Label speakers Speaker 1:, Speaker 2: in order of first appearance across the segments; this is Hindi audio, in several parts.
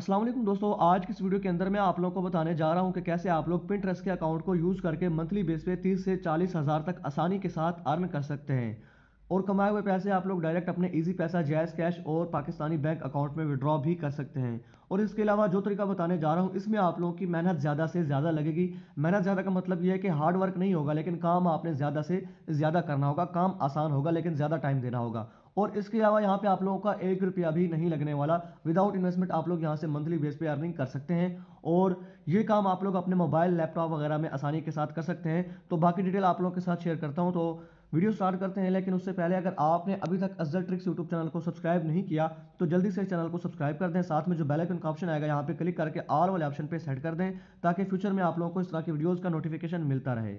Speaker 1: असलम दोस्तों आज की इस वीडियो के अंदर मैं आप लोगों को बताने जा रहा हूं कि कैसे आप लोग पिंट्रेस के अकाउंट को यूज़ करके मंथली बेस पे 30 से चालीस हज़ार तक आसानी के साथ अर्न कर सकते हैं और कमाए हुए पैसे आप लोग डायरेक्ट अपने इजी पैसा जैज़ कैश और पाकिस्तानी बैंक अकाउंट में विड्रॉ भी कर सकते हैं और इसके अलावा जो तरीका बताने जा रहा हूँ इसमें आप लोगों की मेहनत ज़्यादा से ज़्यादा लगेगी मेहनत ज़्यादा का मतलब यह है कि हार्ड वर्क नहीं होगा लेकिन काम आपने ज़्यादा से ज़्यादा करना होगा काम आसान होगा लेकिन ज़्यादा टाइम देना होगा और इसके अलावा यहाँ पे आप लोगों का एक रुपया भी नहीं लगने वाला विदाउट इन्वेस्टमेंट आप लोग यहाँ से मंथली बेस पे अर्निंग कर सकते हैं और ये काम आप लोग अपने मोबाइल लैपटॉप वगैरह में आसानी के साथ कर सकते हैं तो बाकी डिटेल आप लोगों के साथ शेयर करता हूँ तो वीडियो स्टार्ट करते हैं लेकिन उससे पहले अगर आपने अभी तक अजर ट्रिक्स यूट्यूब चैनल को सब्सक्राइब नहीं किया तो जल्दी से इस चैनल को सब्सक्राइब कर दें साथ में जो बेल आइकन का ऑप्शन आएगा यहाँ पे क्लिक करके आल वाले ऑप्शन पे सेट कर दें ताकि फ्यूचर में आप लोगों को इस तरह की वीडियोस का नोटिफिकेशन मिलता रहे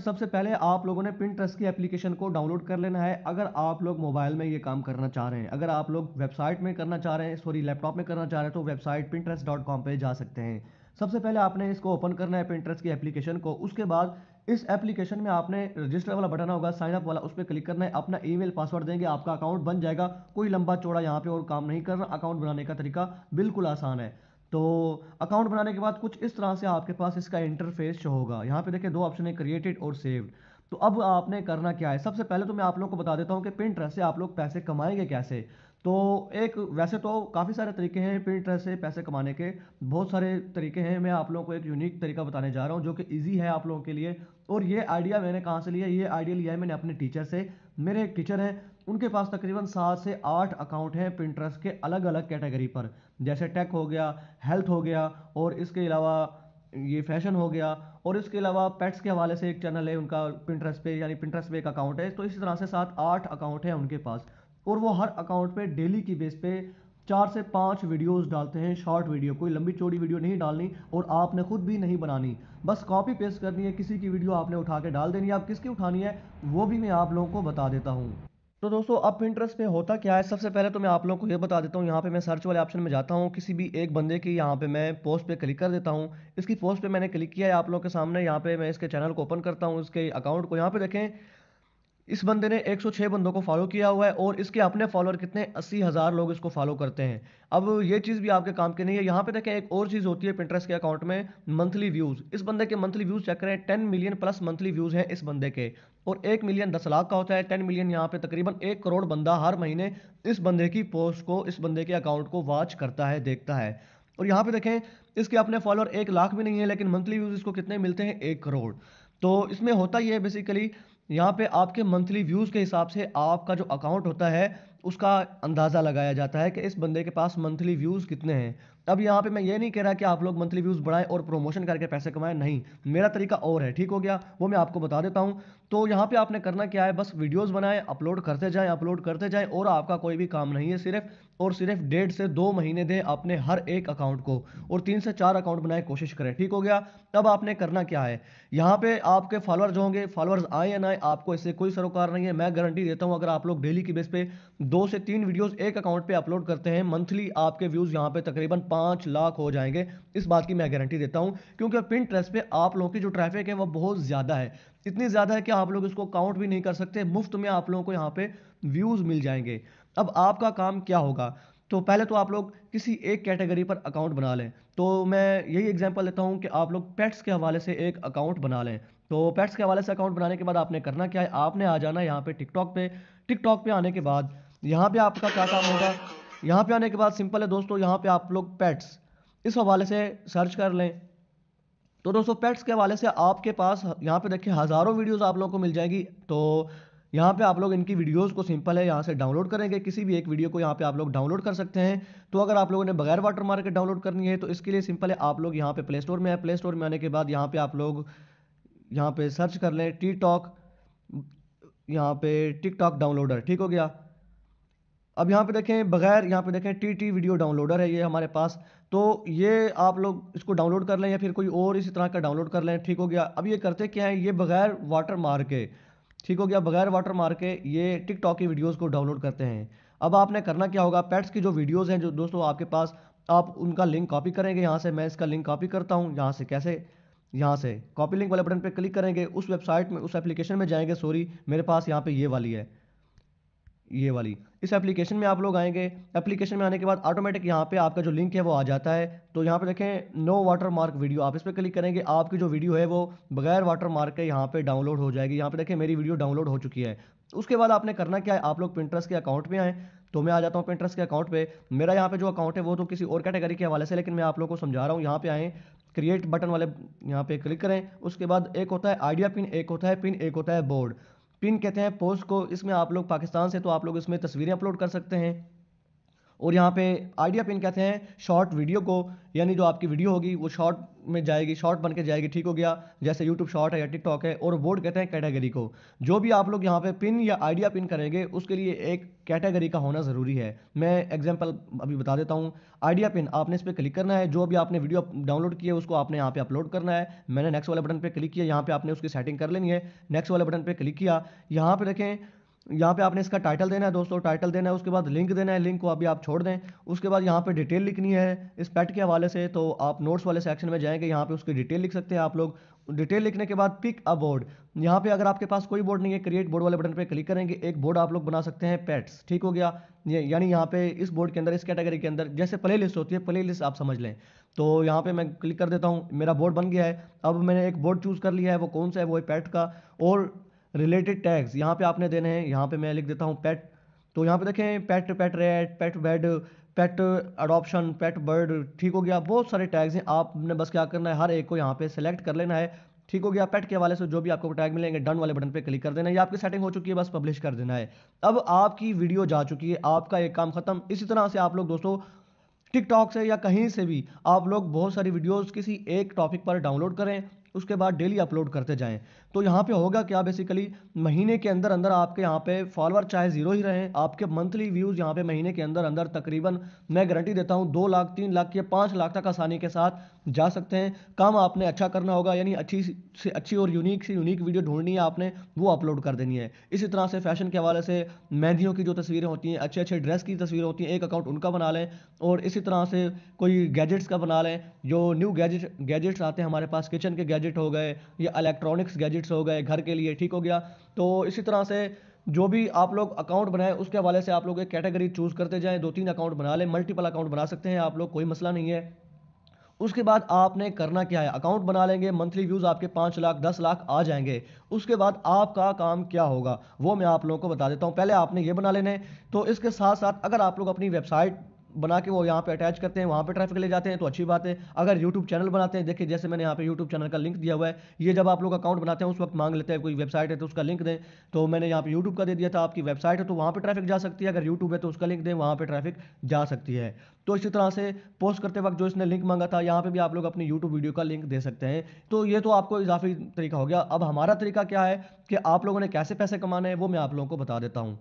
Speaker 1: सबसे पहले आप लोगों ने पिन ट्रस्ट की एप्लीकेशन को डाउनलोड कर लेना है अगर आप लोग मोबाइल में ये काम करना चाह रहे हैं अगर आप लोग वेबसाइट में करना चाह रहे हैं सॉरी लैपटॉप में करना चाह रहे हैं तो website Pinterest dot com पर जा सकते हैं सबसे पहले आपने इसको ओपन करना है पिन की एप्लीकेशन को उसके बाद इस एप्लीकेशन में आपने रजिस्टर वाला बटन होगा साइन अप वाला उस पर क्लिक करना है अपना ई पासवर्ड देंगे आपका अकाउंट बन जाएगा कोई लंबा चौड़ा यहाँ पर और काम नहीं करना अकाउंट बनाने का तरीका बिल्कुल आसान है तो अकाउंट बनाने के बाद कुछ इस तरह से आपके पास इसका इंटरफेस शो होगा यहाँ पे देखिए दो ऑप्शन है क्रिएटेड और सेव्ड तो अब आपने करना क्या है सबसे पहले तो मैं आप लोगों को बता देता हूँ कि पिन से आप लोग पैसे कमाएंगे कैसे तो एक वैसे तो काफ़ी सारे तरीके हैं पिन से पैसे कमाने के बहुत सारे तरीके हैं मैं आप लोगों को एक यूनिक तरीका बताने जा रहा हूँ जो कि ईजी है आप लोगों के लिए और ये आइडिया मैंने कहाँ से लिया ये आइडिया लिया है मैंने अपने टीचर से मेरे एक टीचर हैं उनके पास तकरीबन सात से आठ अकाउंट हैं पिंट्रस्ट के अलग अलग कैटेगरी पर जैसे टेक हो गया हेल्थ हो गया और इसके अलावा ये फैशन हो गया और इसके अलावा पेट्स के हवाले से एक चैनल है उनका पिंट्रस्ट पे यानी पिंट्रस्ट पे एक अकाउंट है तो इसी तरह से सात आठ अकाउंट हैं उनके पास और वो हर अकाउंट पे डेली की बेस पे चार से पाँच वीडियोस डालते हैं शॉर्ट वीडियो कोई लंबी चौड़ी वीडियो नहीं डालनी और आपने खुद भी नहीं बनानी बस कॉपी पेस्ट करनी है किसी की वीडियो आपने उठा के डाल देनी है आप किसकी उठानी है वो भी मैं आप लोगों को बता देता हूँ तो दोस्तों अब इंटरेस्ट में होता क्या है सबसे पहले तो मैं आप लोगों को ये बता देता हूँ यहाँ पे मैं सर्च वाले ऑप्शन में जाता हूँ किसी भी एक बंदे की यहाँ पे मैं पोस्ट पे क्लिक कर देता हूँ इसकी पोस्ट पे मैंने क्लिक किया है आप लोगों के सामने यहाँ पे मैं इसके चैनल को ओपन करता हूँ इसके अकाउंट को यहाँ पे देखें इस बंदे ने 106 बंदों को फॉलो किया हुआ है और इसके अपने फॉलोअर कितने अस्सी हज़ार लोग इसको फॉलो करते हैं अब ये चीज़ भी आपके काम की नहीं है यहाँ पे देखें एक और चीज़ होती है पिंटरेस्ट के अकाउंट में मंथली व्यूज़ इस बंदे के मंथली व्यूज़ चेक करें ten million plus monthly views हैं इस बंदे के और एक मिलियन दस लाख का होता है टेन मिलियन यहाँ पे तकरीबन एक करोड़ बंदा हर महीने इस बंदे की पोस्ट को इस बंदे के अकाउंट को वॉच करता है देखता है और यहाँ पे देखें इसके अपने फॉलोअर एक लाख भी नहीं है लेकिन मंथली व्यूज़ इसको कितने मिलते हैं एक करोड़ तो इसमें होता ही है बेसिकली यहाँ पे आपके मंथली व्यूज़ के हिसाब से आपका जो अकाउंट होता है उसका अंदाज़ा लगाया जाता है कि इस बंदे के पास मंथली व्यूज़ कितने हैं अब यहाँ पे मैं ये नहीं कह रहा कि आप लोग मंथली व्यूज़ बढ़ाएं और प्रमोशन करके पैसे कमाएं नहीं मेरा तरीका और है ठीक हो गया वो मैं आपको बता देता हूँ तो यहाँ पे आपने करना क्या है बस वीडियोस बनाएं अपलोड करते जाएं अपलोड करते जाएं और आपका कोई भी काम नहीं है सिर्फ और सिर्फ डेढ़ से दो महीने दें अपने हर एक अकाउंट को और तीन से चार अकाउंट बनाए कोशिश करें ठीक हो गया अब आपने करना क्या है यहाँ पर आपके फॉलोअर्स होंगे फॉलोअर्स आए या ना आए आपको इससे कोई सरोकार नहीं है मैं गारंटी देता हूँ अगर आप लोग डेली की बेस पर दो से तीन वीडियोस एक अकाउंट पे अपलोड करते हैं मंथली आपके व्यूज़ यहाँ पे तकरीबन पाँच लाख हो जाएंगे इस बात की मैं गारंटी देता हूँ क्योंकि पिन ट्रेस पे आप लोगों की जो ट्रैफिक है वह बहुत ज़्यादा है इतनी ज़्यादा है कि आप लोग इसको काउंट भी नहीं कर सकते मुफ्त में आप लोगों को यहाँ पे व्यूज़ मिल जाएंगे अब आपका काम क्या होगा तो पहले तो आप लोग किसी एक कैटेगरी पर अकाउंट बना लें तो मैं यही एग्जांपल देता हूं कि आप लोग पेट्स के हवाले से एक अकाउंट बना लें तो पेट्स के हवाले से अकाउंट बनाने के बाद आपने करना क्या है आपने आ जाना यहाँ पे टिकटॉक पे टिकटॉक पे आने के बाद यहाँ पे आपका क्या काम होगा यहाँ पे आने के बाद सिंपल है दोस्तों यहाँ पे आप लोग पैट्स इस हवाले से सर्च कर लें तो दोस्तों पैट्स के हवाले से आपके पास यहाँ पे देखिए हज़ारों वीडियोस आप लोगों को मिल जाएंगी तो यहाँ पे आप लोग इनकी वीडियोस को सिंपल है यहाँ से डाउनलोड करेंगे किसी भी एक वीडियो को यहाँ पे आप लोग डाउनलोड कर सकते हैं तो अगर आप लोगों ने बगैर वाटर मार्केट डाउनलोड करनी है तो इसके लिए सिंपल है आप लोग यहाँ पे प्ले स्टोर में आए प्ले स्टोर में आने के बाद यहाँ पे आप लोग यहाँ पे सर्च कर लें टी टॉक यहाँ पे टिक डाउनलोडर ठीक हो गया अब यहाँ पे देखें बगैर यहाँ पे देखें टी टी वीडियो डाउनलोडर है ये हमारे पास तो ये आप लोग इसको डाउनलोड कर लें या फिर कोई और इसी तरह का डाउनलोड कर लें ठीक हो गया अब ये करते क्या है ये बगैर वाटर मार के ठीक हो गया बगैर वाटर मार के ये टिकटॉक की वीडियोज़ को डाउनलोड करते हैं अब आपने करना क्या होगा पैट्स की जो वीडियोज़ हैं जो दोस्तों आपके पास आप उनका लिंक कॉपी करेंगे यहाँ से मैं इसका लिंक कॉपी करता हूँ यहाँ से कैसे यहाँ से कॉपी लिंक वाले बटन पर क्लिक करेंगे उस वेबसाइट में उस एप्लीकेशन में जाएंगे सॉरी मेरे पास यहाँ पर ये वाली है ये वाली इस एप्लीकेशन में आप लोग आएंगे एप्लीकेशन में आने के बाद ऑटोमेटिक यहाँ पे आपका जो लिंक है वो आ जाता है तो यहाँ पे देखें नो वाटर मार्क वीडियो आप इस पर क्लिक करेंगे आपकी जो वीडियो है वो बगैर वाटर मार्क के यहाँ पे डाउनलोड हो जाएगी यहाँ पे देखें मेरी वीडियो डाउनलोड हो चुकी है उसके बाद आपने करना क्या है आप लोग प्रिंटर्स के अकाउंट में आएँ तो मैं आ जाता हूँ प्रिंटर्स के अकाउंट पर मेरा यहाँ पे जो अकाउंट है वो तो किसी और कैटेगरी के हवाले से लेकिन मैं आप लोग को समझा रहा हूँ यहाँ पे आएँ क्रिएट बटन वाले यहाँ पे क्लिक करें उसके बाद एक होता है आइडिया पिन एक होता है पिन एक होता है बोर्ड पिन कहते हैं पोस्ट को इसमें आप लोग पाकिस्तान से तो आप लोग इसमें तस्वीरें अपलोड कर सकते हैं और यहाँ पे आइडिया पिन कहते हैं शॉर्ट वीडियो को यानी जो आपकी वीडियो होगी वो शॉर्ट में जाएगी शॉर्ट बन के जाएगी ठीक हो गया जैसे यूट्यूब शॉर्ट है या टिकटॉक है और बोर्ड कहते हैं कैटेगरी को जो भी आप लोग यहाँ पे पिन या आइडिया पिन करेंगे उसके लिए एक कैटेगरी का होना ज़रूरी है मैं एग्जाम्पल अभी बता देता हूँ आइडिया पिन आपने इस पर क्लिक करना है जो भी आपने वीडियो डाउनलोड किया उसको आपने यहाँ पर अपलोड करना है मैंने नेक्स्ट वाले बटन पर क्लिक किया यहाँ पर आपने उसकी सेटिंग कर लेनी है नेक्स्ट वाले बटन पर क्लिक किया यहाँ पर देखें यहाँ पे आपने इसका टाइटल देना है दोस्तों टाइटल देना है उसके बाद लिंक देना है लिंक को अभी आप छोड़ दें उसके बाद यहाँ पे डिटेल लिखनी है इस पैट के हवाले से तो आप नोट्स वाले सेक्शन में जाएंगे यहाँ पे उसकी डिटेल लिख सकते हैं आप लोग डिटेल लिखने के बाद पिक अ बोर्ड यहाँ पे अगर आपके पास कोई बोर्ड नहीं है क्रिएट बोर्ड वाले बटन पर क्लिक करेंगे एक बोर्ड आप लोग बना सकते हैं पैट्स ठीक हो गया ये यानी यहाँ पे इस बोर्ड के अंदर इस कैटेगरी के अंदर जैसे प्ले लिस्ट होती है प्ले लिस्ट आप समझ लें तो यहाँ पे मैं क्लिक कर देता हूँ मेरा बोर्ड बन गया है अब मैंने एक बोर्ड चूज़ कर लिया है वो कौन सा है वो है पैट का और रिलेटेड टैग्स यहाँ पे आपने देने हैं यहाँ पे मैं लिख देता हूँ पेट तो यहाँ पे देखें pet pet rat pet bed pet adoption pet bird ठीक हो गया बहुत सारे टैग्स हैं आपने बस क्या करना है हर एक को यहाँ पे सेलेक्ट कर लेना है ठीक हो गया पेट के वाले से जो भी आपको टैग मिलेंगे डन वाले बटन पे क्लिक कर देना है ये आपकी सेटिंग हो चुकी है बस पब्लिश कर देना है अब आपकी वीडियो जा चुकी है आपका एक काम खत्म इसी तरह से आप लोग दोस्तों टिकटॉक से या कहीं से भी आप लोग बहुत सारी वीडियोस किसी एक टॉपिक पर डाउनलोड करें उसके बाद डेली अपलोड करते जाएं तो यहाँ पे होगा क्या बेसिकली महीने के अंदर अंदर आपके यहाँ पे फॉलोअर चाहे जीरो ही रहें आपके मंथली व्यूज़ यहाँ पे महीने के अंदर अंदर तकरीबन मैं गारंटी देता हूँ दो लाख तीन लाख या पाँच लाख तक आसानी के साथ जा सकते हैं काम आपने अच्छा करना होगा यानी अच्छी से अच्छी और यूनिक से यूनिक वीडियो ढूंढनी है आपने वो अपलोड कर देनी है इसी तरह से फैशन के हवाले से मेहंदियों की जो तस्वीरें होती हैं अच्छे अच्छे ड्रेस की तस्वीरें होती हैं एक अकाउंट उनका बना लें और इसी तरह से कोई गैजेट्स का बना लें जो न्यू गैजेट गैजेट्स आते हैं हमारे पास किचन के गैजेट हो गए या इलेक्ट्रॉनिक्स गैजेट्स हो गए घर के लिए ठीक हो गया तो इसी तरह से जो भी आप लोग अकाउंट बनाए उसके हवाले से आप लोग एक कैटेगरी चूज़ करते जाएँ दो तीन अकाउंट बना लें मल्टीपल अकाउंट बना सकते हैं आप लोग कोई मसला नहीं है उसके बाद आपने करना क्या है अकाउंट बना लेंगे मंथली व्यूज़ आपके पांच लाख दस लाख आ जाएंगे उसके बाद आपका काम क्या होगा वो मैं आप लोगों को बता देता हूं पहले आपने ये बना लेने तो इसके साथ साथ अगर आप लोग अपनी वेबसाइट बना के वो यहाँ पे अटैच करते हैं वहाँ पे ट्रैफिक ले जाते हैं तो अच्छी बात है अगर यूट्यूब चैनल बनाते हैं देखिए जैसे मैंने यहाँ पे यूट्यूब चैनल का लिंक दिया हुआ है ये जब आप लोग अकाउंट बनाते हैं उस वक्त मांग लेते हैं कोई वेबसाइट है तो उसका लिंक दें तो मैंने यहाँ पर यूट्यूब का दे दिया था आपकी वेबसाइट है तो वहाँ पर ट्रैफिक जा सकती है अगर यूट्यूब है तो उसका लिंक दें वहाँ पर ट्रैफिक जा सकती है तो इसी तरह से पोस्ट करते वक्त जो इसने लिंक मांगा था यहाँ पर भी आप लोग अपनी यूट्यूब वीडियो का लिंक दे सकते हैं तो ये तो आपको इजाफी तरीका हो गया अब हमारा तरीका क्या है कि आप लोगों ने कैसे पैसे कमाने हैं वो मैं आप लोगों को बता देता हूँ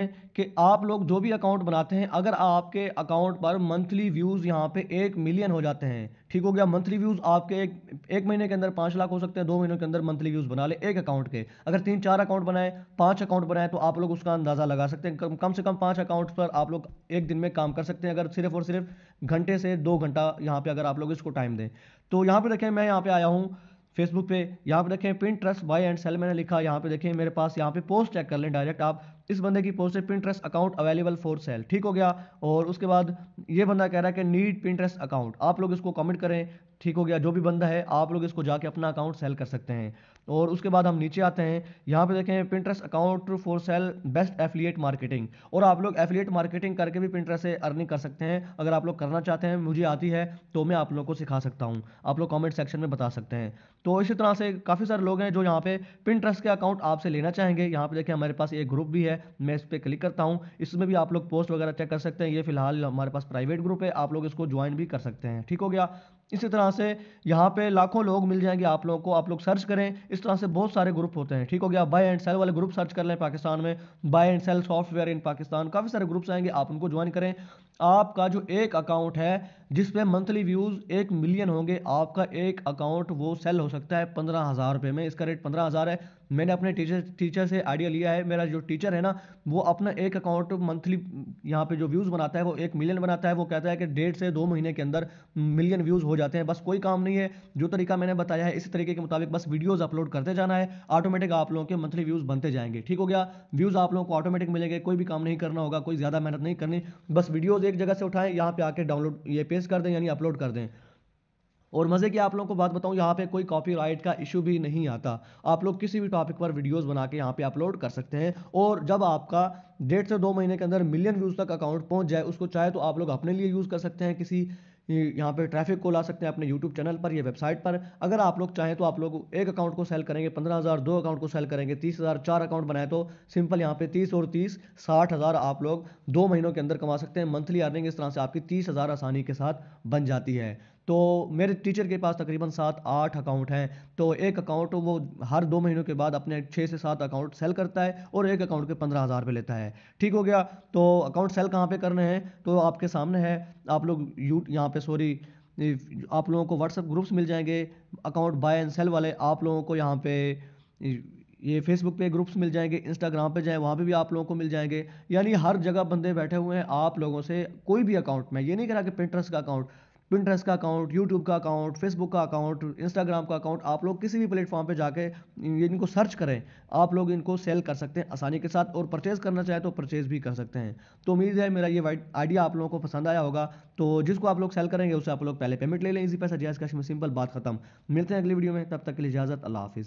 Speaker 1: कि आप लोग जो भी अकाउंट बनाते हैं अगर आपके अकाउंट पर मंथली व्यूज़ यहाँ पे एक मिलियन हो जाते हैं ठीक हो गया मंथली व्यूज़ आपके एक एक महीने के अंदर पाँच लाख हो सकते हैं दो महीनों के अंदर मंथली व्यूज़ बना ले एक अकाउंट के अगर तीन चार अकाउंट बनाएं पांच अकाउंट बनाएं तो आप लोग उसका अंदाज़ा लगा सकते हैं कम, कम से कम पाँच अकाउंट पर आप लोग एक दिन में काम कर सकते हैं अगर सिर्फ और सिर्फ घंटे से दो घंटा यहाँ पर अगर आप लोग इसको टाइम दें तो यहाँ पर देखें मैं यहाँ पर आया हूँ फेसबुक पे यहाँ पे देखें Pinterest buy and sell मैंने लिखा यहाँ पे देखें मेरे पास यहाँ पे पोस्ट चेक कर लें डायरेक्ट आप इस बंदे की पोस्ट है Pinterest account available for sale ठीक हो गया और उसके बाद ये बंदा कह रहा है कि नीड पिन ट्रस्ट अकाउंट आप लोग इसको कमेंट करें ठीक हो गया जो भी बंदा है आप लोग इसको जाके अपना अकाउंट सेल कर सकते हैं और उसके बाद हम नीचे आते हैं यहाँ पे देखें Pinterest account for sale best affiliate marketing और आप लोग एफिलिएट मार्केटिंग करके भी प्रिंट्रेस से अर्निंग कर सकते हैं अगर आप लोग करना चाहते हैं मुझे आती है तो मैं आप लोग को सिखा सकता हूँ आप लोग कॉमेंट सेक्शन में बता सकते हैं तो इसी तरह से काफ़ी सारे लोग हैं जो यहाँ पे प्रिंट्रेस के अकाउंट आपसे लेना चाहेंगे यहाँ पे देखें हमारे पास एक ग्रुप भी है मैं इस पर क्लिक करता हूँ इसमें भी आप लोग पोस्ट वगैरह चेक कर सकते हैं ये फिलहाल हमारे पास प्राइवेट ग्रुप है आप लोग इसको ज्वाइन भी कर सकते हैं ठीक हो गया इसी तरह से यहाँ पे लाखों लोग मिल जाएंगे आप लोगों को आप लोग सर्च करें इस तरह से बहुत सारे ग्रुप होते हैं ठीक हो गया बाय एंड सेल वाले ग्रुप सर्च कर लें पाकिस्तान में buy and sale software in Pakistan काफ़ी सारे ग्रुप्स आएंगे आप उनको ज्वाइन करें आपका जो एक अकाउंट है जिसपे मंथली व्यूज़ एक मिलियन होंगे आपका एक अकाउंट वो सेल हो सकता है पंद्रह हज़ार रुपये में इसका रेट पंद्रह हज़ार है मैंने अपने टीचर टीचर से आइडिया लिया है मेरा जो टीचर है ना वो अपना एक अकाउंट मंथली यहाँ पे जो व्यूज़ बनाता है वो एक मिलियन बनाता है वो कहता है कि डेढ़ से दो महीने के अंदर मिलियन व्यूज़ हो जाते हैं बस कोई काम नहीं है जो तरीका मैंने बताया है इसी तरीके के मुताबिक बस वीडियोज़ अपलोड करते जाना है ऑटोमेटिक आप लोगों के मंथली व्यूज़ बनते जाएंगे ठीक हो गया व्यूज़ आप लोगों को ऑटोमेटिक मिलेंगे कोई भी काम नहीं करना होगा कोई ज़्यादा मेहनत नहीं करनी बस वीडियोज़ एक जगह से उठाएं यहाँ पे आके डाउनलोड ये पेश कर दें यानी अपलोड कर दें और मज़े की आप लोगों को बात बताऊं यहाँ पे कोई कॉपीराइट का इशू भी नहीं आता आप लोग किसी भी टॉपिक पर वीडियोस बना के यहाँ पे अपलोड कर सकते हैं और जब आपका डेढ़ से दो महीने के अंदर मिलियन व्यूज़ तक अकाउंट पहुँच जाए उसको चाहे तो आप लोग अपने लिए यूज़ कर सकते हैं किसी यहाँ पे ट्रैफिक को ला सकते हैं अपने यूट्यूब चैनल पर या वेबसाइट पर अगर आप लोग चाहें तो आप लोग एक अकाउंट को सेल करेंगे पंद्रह हज़ार दो अकाउंट को सेल करेंगे तीस हज़ार चार अकाउंट बनाए तो सिंपल यहाँ पे तीस और तीस साठ हज़ार आप लोग दो महीनों के अंदर कमा सकते हैं मंथली अर्निंग इस तरह से आपकी तीस हज़ार आसानी के साथ बन जाती है तो मेरे टीचर के पास तकरीबन सात आठ अकाउंट हैं तो एक अकाउंट वो हर दो महीनों के बाद अपने छः से सात अकाउंट सेल करता है और एक अकाउंट के पंद्रह हज़ार रुपये लेता है ठीक हो गया तो अकाउंट सेल कहाँ पे करने हैं तो आपके सामने है आप लोग यू यहाँ पे सॉरी आप लोगों को व्हाट्सअप ग्रुप्स मिल जाएंगे अकाउंट बाय एंड सेल वाले आप लोगों को यहाँ पे ये फेसबुक पे ग्रुप्स मिल जाएंगे इंस्टाग्राम पे जाएं वहाँ पे भी आप लोगों को मिल जाएंगे यानी हर जगह बंदे बैठे हुए हैं आप लोगों से कोई भी अकाउंट में ये नहीं कह रहा कि पिंट्रस्ट का अकाउंट पिंट्रेस्ट का अकाउंट यूट्यूब का अकाउंट फेसबुक का अकाउंट इंस्टाग्राम का अकाउंट आप लोग किसी भी प्लेटफॉर्म पे जाके इनको सर्च करें आप लोग इनको सेल कर सकते हैं आसानी के साथ और परचेज़ करना चाहें तो परचेज़ भी कर सकते हैं तो उम्मीद है मेरा ये आइडिया आप लोगों को पसंद आया होगा तो जिसको आप लोग सेल करेंगे उसे आप लोग पहले पेमेंट ले लें इसी पैसा जैस कश्मीर सिंपल बात खत्म मिलते हैं अगली वीडियो में तब तक के लिए इजाज़त अल्लाह हाफिज़